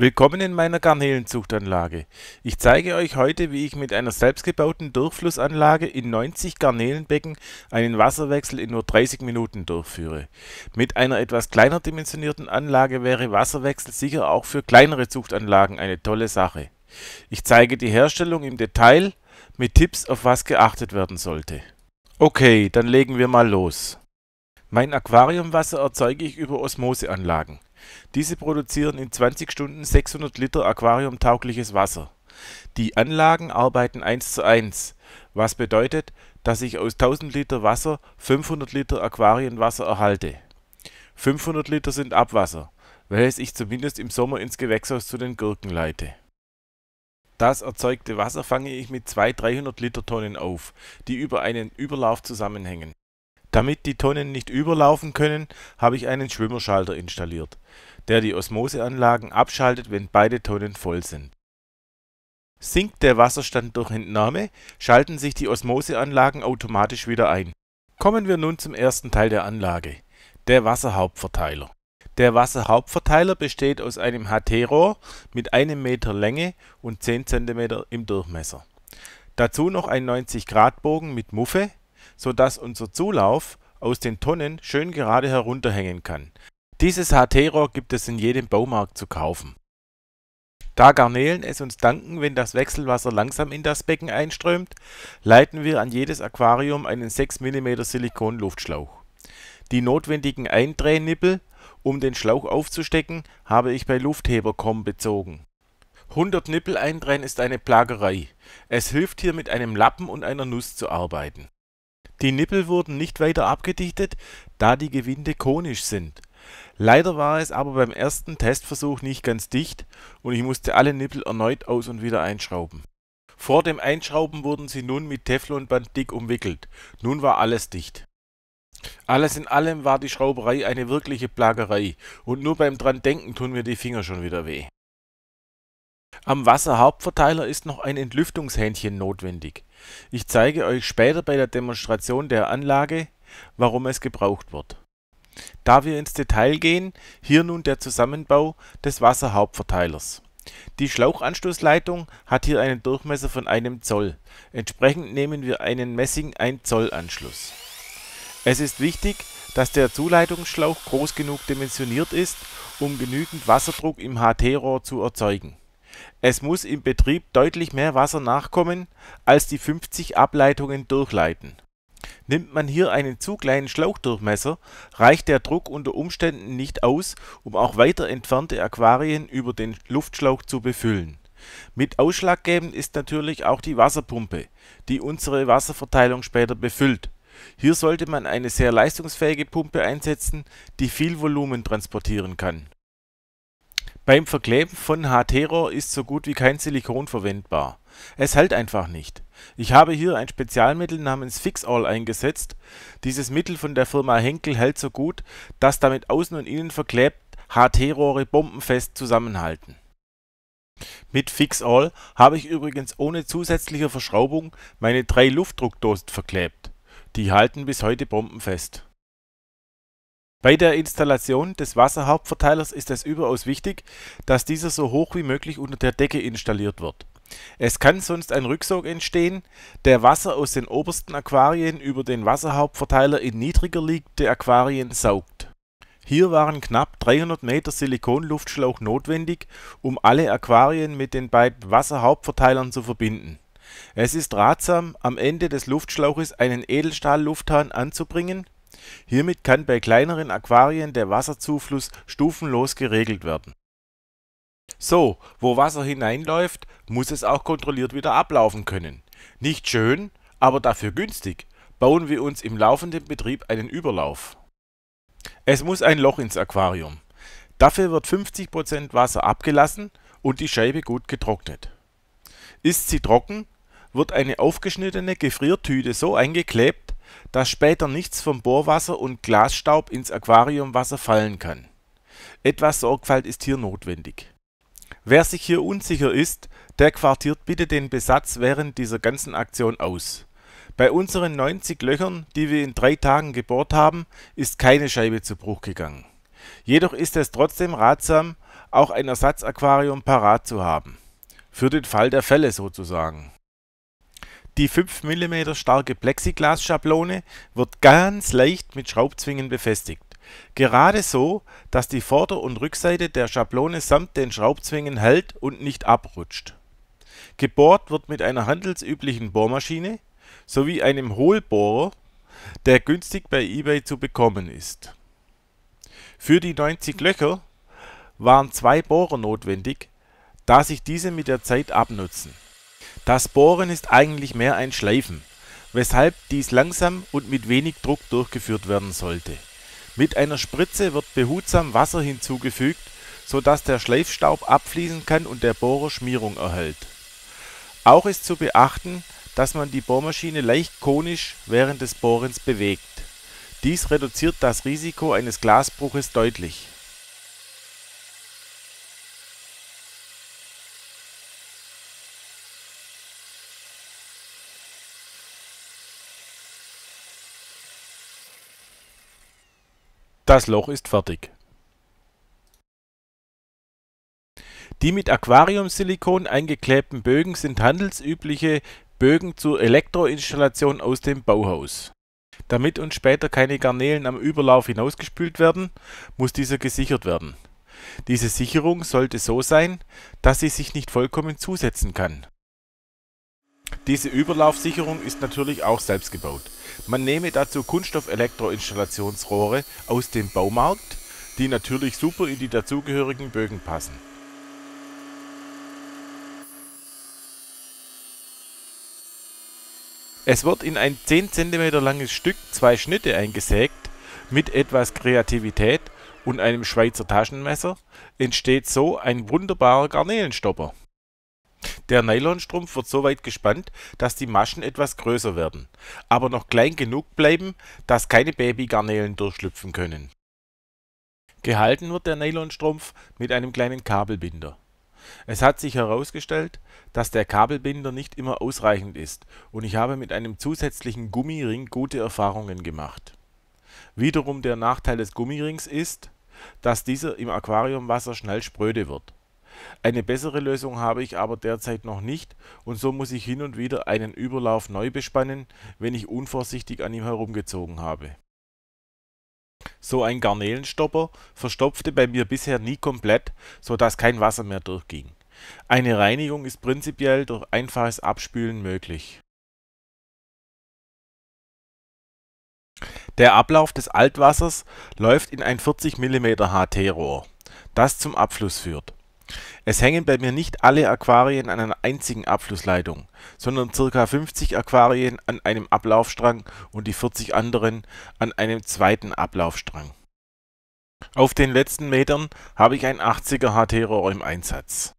Willkommen in meiner Garnelenzuchtanlage. Ich zeige euch heute, wie ich mit einer selbstgebauten Durchflussanlage in 90 Garnelenbecken einen Wasserwechsel in nur 30 Minuten durchführe. Mit einer etwas kleiner dimensionierten Anlage wäre Wasserwechsel sicher auch für kleinere Zuchtanlagen eine tolle Sache. Ich zeige die Herstellung im Detail mit Tipps, auf was geachtet werden sollte. Okay, dann legen wir mal los. Mein Aquariumwasser erzeuge ich über Osmoseanlagen. Diese produzieren in 20 Stunden 600 Liter aquariumtaugliches Wasser. Die Anlagen arbeiten eins zu eins, was bedeutet, dass ich aus 1000 Liter Wasser 500 Liter Aquarienwasser erhalte. 500 Liter sind Abwasser, welches ich zumindest im Sommer ins Gewächshaus zu den Gurken leite. Das erzeugte Wasser fange ich mit zwei 300-Liter-Tonnen auf, die über einen Überlauf zusammenhängen damit die Tonnen nicht überlaufen können, habe ich einen Schwimmerschalter installiert, der die Osmoseanlagen abschaltet, wenn beide Tonnen voll sind. Sinkt der Wasserstand durch Entnahme, schalten sich die Osmoseanlagen automatisch wieder ein. Kommen wir nun zum ersten Teil der Anlage, der Wasserhauptverteiler. Der Wasserhauptverteiler besteht aus einem HT-Rohr mit einem Meter Länge und 10 cm im Durchmesser. Dazu noch ein 90-Grad-Bogen mit Muffe, sodass unser Zulauf aus den Tonnen schön gerade herunterhängen kann. Dieses HT-Rohr gibt es in jedem Baumarkt zu kaufen. Da Garnelen es uns danken, wenn das Wechselwasser langsam in das Becken einströmt, leiten wir an jedes Aquarium einen 6 mm Silikonluftschlauch. Die notwendigen Eindrehnippel, um den Schlauch aufzustecken, habe ich bei Luftheber.com bezogen. 100 Nippel eindrehen ist eine Plagerei. Es hilft hier mit einem Lappen und einer Nuss zu arbeiten. Die Nippel wurden nicht weiter abgedichtet, da die Gewinde konisch sind. Leider war es aber beim ersten Testversuch nicht ganz dicht und ich musste alle Nippel erneut aus- und wieder einschrauben. Vor dem Einschrauben wurden sie nun mit Teflonband dick umwickelt. Nun war alles dicht. Alles in allem war die Schrauberei eine wirkliche Plagerei und nur beim dran denken tun mir die Finger schon wieder weh. Am Wasserhauptverteiler ist noch ein Entlüftungshähnchen notwendig. Ich zeige euch später bei der Demonstration der Anlage, warum es gebraucht wird. Da wir ins Detail gehen, hier nun der Zusammenbau des Wasserhauptverteilers. Die Schlauchanschlussleitung hat hier einen Durchmesser von einem Zoll. Entsprechend nehmen wir einen Messing 1 Zoll Anschluss. Es ist wichtig, dass der Zuleitungsschlauch groß genug dimensioniert ist, um genügend Wasserdruck im HT-Rohr zu erzeugen. Es muss im Betrieb deutlich mehr Wasser nachkommen, als die 50 Ableitungen durchleiten. Nimmt man hier einen zu kleinen Schlauchdurchmesser, reicht der Druck unter Umständen nicht aus, um auch weiter entfernte Aquarien über den Luftschlauch zu befüllen. Mit ausschlaggebend ist natürlich auch die Wasserpumpe, die unsere Wasserverteilung später befüllt. Hier sollte man eine sehr leistungsfähige Pumpe einsetzen, die viel Volumen transportieren kann beim Verkleben von H-Terror ist so gut wie kein Silikon verwendbar. Es hält einfach nicht. Ich habe hier ein Spezialmittel namens Fix-All eingesetzt. Dieses Mittel von der Firma Henkel hält so gut, dass damit außen und innen verklebt HT-Rohre bombenfest zusammenhalten. Mit Fix-All habe ich übrigens ohne zusätzliche Verschraubung meine drei Luftdruckdosen verklebt. Die halten bis heute bombenfest. Bei der Installation des Wasserhauptverteilers ist es überaus wichtig, dass dieser so hoch wie möglich unter der Decke installiert wird. Es kann sonst ein Rücksog entstehen, der Wasser aus den obersten Aquarien über den Wasserhauptverteiler in niedriger liegende Aquarien saugt. Hier waren knapp 300 Meter Silikonluftschlauch notwendig, um alle Aquarien mit den beiden Wasserhauptverteilern zu verbinden. Es ist ratsam, am Ende des Luftschlauches einen Edelstahllufthahn anzubringen Hiermit kann bei kleineren Aquarien der Wasserzufluss stufenlos geregelt werden. So, wo Wasser hineinläuft, muss es auch kontrolliert wieder ablaufen können. Nicht schön, aber dafür günstig, bauen wir uns im laufenden Betrieb einen Überlauf. Es muss ein Loch ins Aquarium. Dafür wird 50% Wasser abgelassen und die Scheibe gut getrocknet. Ist sie trocken, wird eine aufgeschnittene Gefriertüte so eingeklebt, da später nichts vom Bohrwasser und Glasstaub ins Aquariumwasser fallen kann. Etwas Sorgfalt ist hier notwendig. Wer sich hier unsicher ist, der quartiert bitte den Besatz während dieser ganzen Aktion aus. Bei unseren 90 Löchern, die wir in drei Tagen gebohrt haben, ist keine Scheibe zu Bruch gegangen. Jedoch ist es trotzdem ratsam, auch ein Ersatzaquarium parat zu haben. Für den Fall der Fälle sozusagen. Die 5 mm starke Plexiglasschablone wird ganz leicht mit Schraubzwingen befestigt. Gerade so, dass die Vorder- und Rückseite der Schablone samt den Schraubzwingen hält und nicht abrutscht. Gebohrt wird mit einer handelsüblichen Bohrmaschine sowie einem Hohlbohrer, der günstig bei eBay zu bekommen ist. Für die 90 Löcher waren zwei Bohrer notwendig, da sich diese mit der Zeit abnutzen. Das Bohren ist eigentlich mehr ein Schleifen, weshalb dies langsam und mit wenig Druck durchgeführt werden sollte. Mit einer Spritze wird behutsam Wasser hinzugefügt, sodass der Schleifstaub abfließen kann und der Bohrer Schmierung erhält. Auch ist zu beachten, dass man die Bohrmaschine leicht konisch während des Bohrens bewegt. Dies reduziert das Risiko eines Glasbruches deutlich Das Loch ist fertig. Die mit Aquariumsilikon eingeklebten Bögen sind handelsübliche Bögen zur Elektroinstallation aus dem Bauhaus. Damit uns später keine Garnelen am Überlauf hinausgespült werden, muss dieser gesichert werden. Diese Sicherung sollte so sein, dass sie sich nicht vollkommen zusetzen kann. Diese Überlaufsicherung ist natürlich auch selbst gebaut. Man nehme dazu kunststoff elektro aus dem Baumarkt, die natürlich super in die dazugehörigen Bögen passen. Es wird in ein 10 cm langes Stück zwei Schnitte eingesägt. Mit etwas Kreativität und einem Schweizer Taschenmesser entsteht so ein wunderbarer Garnelenstopper. Der Nylonstrumpf wird so weit gespannt, dass die Maschen etwas größer werden, aber noch klein genug bleiben, dass keine Babygarnelen durchschlüpfen können. Gehalten wird der Nylonstrumpf mit einem kleinen Kabelbinder. Es hat sich herausgestellt, dass der Kabelbinder nicht immer ausreichend ist und ich habe mit einem zusätzlichen Gummiring gute Erfahrungen gemacht. Wiederum der Nachteil des Gummirings ist, dass dieser im Aquariumwasser schnell spröde wird. Eine bessere Lösung habe ich aber derzeit noch nicht und so muss ich hin und wieder einen Überlauf neu bespannen, wenn ich unvorsichtig an ihm herumgezogen habe. So ein Garnelenstopper verstopfte bei mir bisher nie komplett, so dass kein Wasser mehr durchging. Eine Reinigung ist prinzipiell durch einfaches Abspülen möglich. Der Ablauf des Altwassers läuft in ein 40 mm HT-Rohr, das zum Abfluss führt. Es hängen bei mir nicht alle Aquarien an einer einzigen Abflussleitung, sondern ca. 50 Aquarien an einem Ablaufstrang und die 40 anderen an einem zweiten Ablaufstrang. Auf den letzten Metern habe ich ein 80 er ht rohr im Einsatz.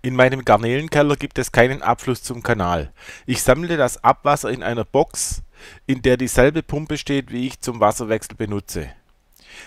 In meinem Garnelenkeller gibt es keinen Abfluss zum Kanal. Ich sammle das Abwasser in einer Box, in der dieselbe Pumpe steht, wie ich zum Wasserwechsel benutze.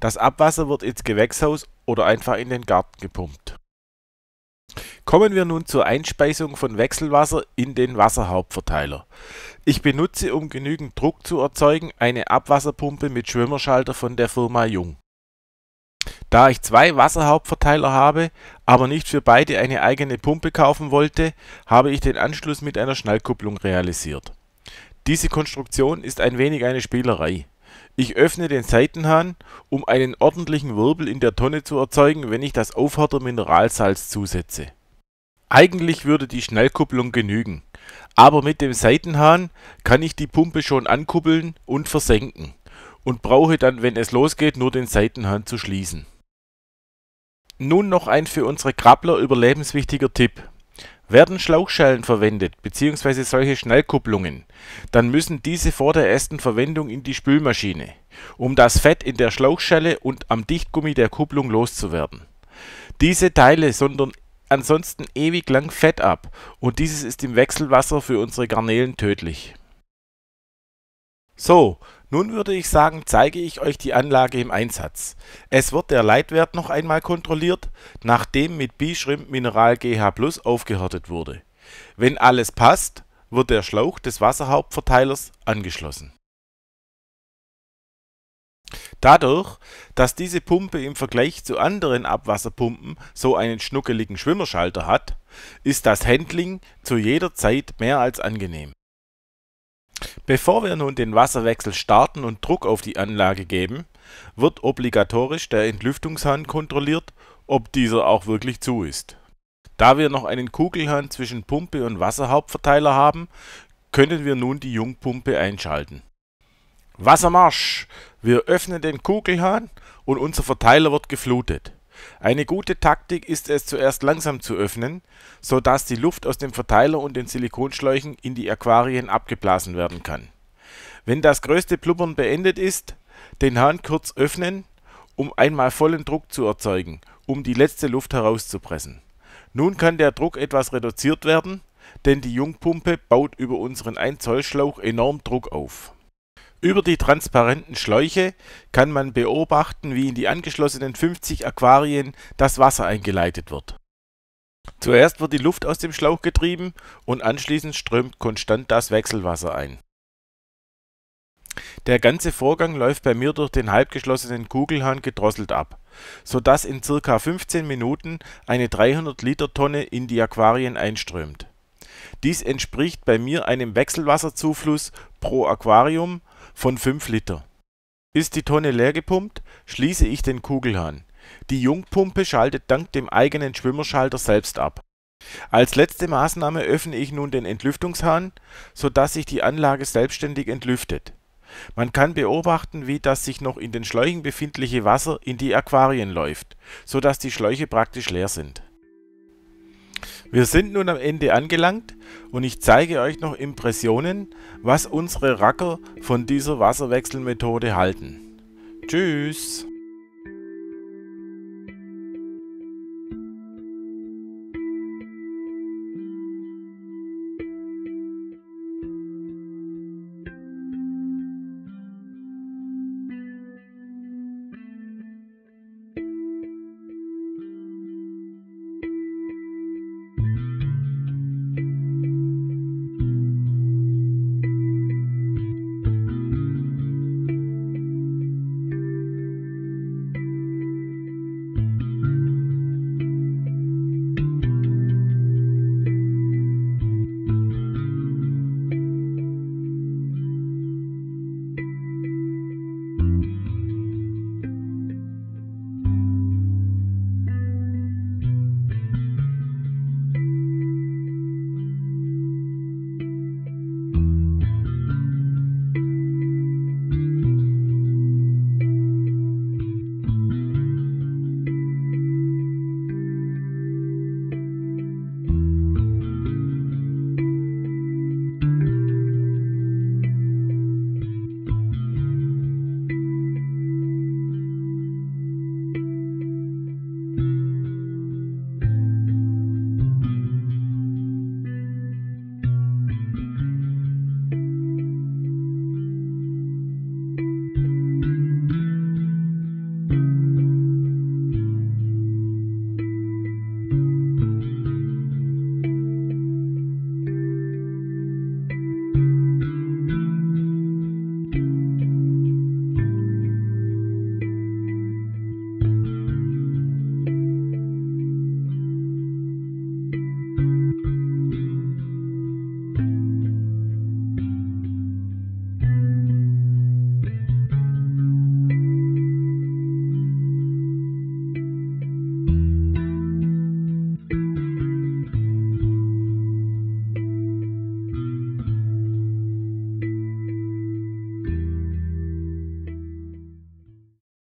Das Abwasser wird ins Gewächshaus oder einfach in den Garten gepumpt. Kommen wir nun zur Einspeisung von Wechselwasser in den Wasserhauptverteiler. Ich benutze, um genügend Druck zu erzeugen, eine Abwasserpumpe mit Schwimmerschalter von der Firma Jung. Da ich zwei Wasserhauptverteiler habe, aber nicht für beide eine eigene Pumpe kaufen wollte, habe ich den Anschluss mit einer Schnallkupplung realisiert. Diese Konstruktion ist ein wenig eine Spielerei. Ich öffne den Seitenhahn, um einen ordentlichen Wirbel in der Tonne zu erzeugen, wenn ich das Aufhärter Mineralsalz zusetze. Eigentlich würde die Schnellkupplung genügen, aber mit dem Seitenhahn kann ich die Pumpe schon ankuppeln und versenken und brauche dann, wenn es losgeht, nur den Seitenhahn zu schließen. Nun noch ein für unsere Krabbler überlebenswichtiger Tipp. Werden Schlauchschellen verwendet, bzw. solche Schnellkupplungen, dann müssen diese vor der ersten Verwendung in die Spülmaschine, um das Fett in der Schlauchschelle und am Dichtgummi der Kupplung loszuwerden. Diese Teile sondern ansonsten ewig lang Fett ab und dieses ist im Wechselwasser für unsere Garnelen tödlich. So, nun würde ich sagen, zeige ich euch die Anlage im Einsatz. Es wird der Leitwert noch einmal kontrolliert, nachdem mit B-Shrimp Mineral GH Plus aufgehärtet wurde. Wenn alles passt, wird der Schlauch des Wasserhauptverteilers angeschlossen. Dadurch, dass diese Pumpe im Vergleich zu anderen Abwasserpumpen so einen schnuckeligen Schwimmerschalter hat, ist das Handling zu jeder Zeit mehr als angenehm. Bevor wir nun den Wasserwechsel starten und Druck auf die Anlage geben, wird obligatorisch der Entlüftungshahn kontrolliert, ob dieser auch wirklich zu ist. Da wir noch einen Kugelhahn zwischen Pumpe und Wasserhauptverteiler haben, können wir nun die Jungpumpe einschalten Wassermarsch! Wir öffnen den Kugelhahn und unser Verteiler wird geflutet. Eine gute Taktik ist es zuerst langsam zu öffnen, sodass die Luft aus dem Verteiler und den Silikonschläuchen in die Aquarien abgeblasen werden kann. Wenn das größte Blubbern beendet ist, den Hahn kurz öffnen, um einmal vollen Druck zu erzeugen, um die letzte Luft herauszupressen. Nun kann der Druck etwas reduziert werden, denn die Jungpumpe baut über unseren 1 Zoll Schlauch enorm Druck auf. Über die transparenten Schläuche kann man beobachten, wie in die angeschlossenen 50 Aquarien das Wasser eingeleitet wird. Zuerst wird die Luft aus dem Schlauch getrieben und anschließend strömt konstant das Wechselwasser ein. Der ganze Vorgang läuft bei mir durch den halbgeschlossenen Kugelhahn gedrosselt ab, sodass in ca. 15 Minuten eine 300 Liter Tonne in die Aquarien einströmt. Dies entspricht bei mir einem Wechselwasserzufluss pro Aquarium von 5 Liter. Ist die Tonne leer gepumpt, schließe ich den Kugelhahn. Die Jungpumpe schaltet dank dem eigenen Schwimmerschalter selbst ab. Als letzte Maßnahme öffne ich nun den Entlüftungshahn, sodass sich die Anlage selbstständig entlüftet. Man kann beobachten, wie das sich noch in den Schläuchen befindliche Wasser in die Aquarien läuft, sodass die Schläuche praktisch leer sind. Wir sind nun am Ende angelangt und ich zeige euch noch Impressionen, was unsere Racker von dieser Wasserwechselmethode halten. Tschüss!